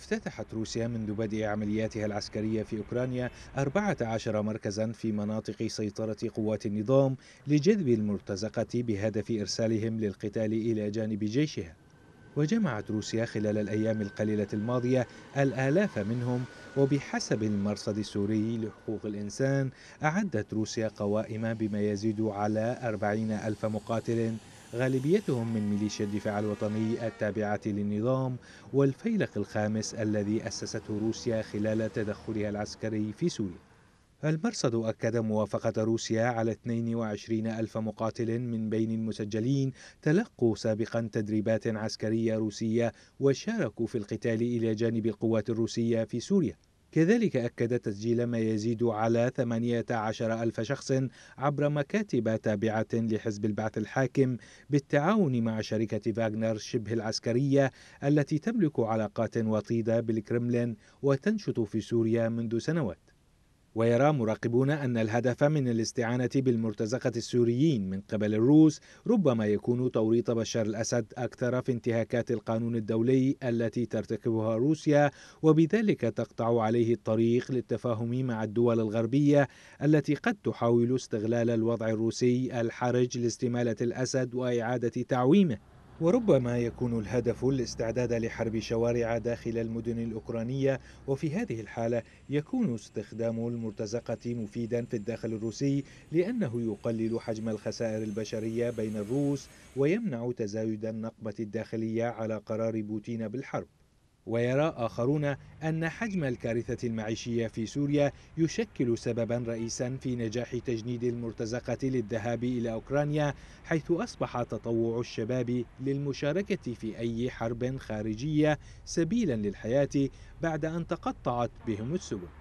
افتتحت روسيا منذ بدء عملياتها العسكرية في أوكرانيا 14 مركزا في مناطق سيطرة قوات النظام لجذب المرتزقة بهدف إرسالهم للقتال إلى جانب جيشها وجمعت روسيا خلال الأيام القليلة الماضية الآلاف منهم وبحسب المرصد السوري لحقوق الإنسان أعدت روسيا قوائم بما يزيد على 40 ألف مقاتل غالبيتهم من ميليشيا الدفاع الوطني التابعة للنظام والفيلق الخامس الذي أسسته روسيا خلال تدخلها العسكري في سوريا المرصد أكد موافقة روسيا على 22 ألف مقاتل من بين المسجلين تلقوا سابقا تدريبات عسكرية روسية وشاركوا في القتال إلى جانب القوات الروسية في سوريا كذلك أكد تسجيل ما يزيد على 18 ألف شخص عبر مكاتب تابعة لحزب البعث الحاكم بالتعاون مع شركة فاغنر شبه العسكرية التي تملك علاقات وطيدة بالكرملين وتنشط في سوريا منذ سنوات ويرى مراقبون أن الهدف من الاستعانة بالمرتزقة السوريين من قبل الروس ربما يكون توريط بشار الأسد أكثر في انتهاكات القانون الدولي التي ترتكبها روسيا وبذلك تقطع عليه الطريق للتفاهم مع الدول الغربية التي قد تحاول استغلال الوضع الروسي الحرج لاستمالة الأسد وإعادة تعويمه وربما يكون الهدف الاستعداد لحرب شوارع داخل المدن الأوكرانية وفي هذه الحالة يكون استخدام المرتزقة مفيدا في الداخل الروسي لأنه يقلل حجم الخسائر البشرية بين الروس ويمنع تزايد النقبة الداخلية على قرار بوتين بالحرب ويرى آخرون أن حجم الكارثة المعيشية في سوريا يشكل سببا رئيسا في نجاح تجنيد المرتزقة للذهاب إلى أوكرانيا حيث أصبح تطوع الشباب للمشاركة في أي حرب خارجية سبيلا للحياة بعد أن تقطعت بهم السبل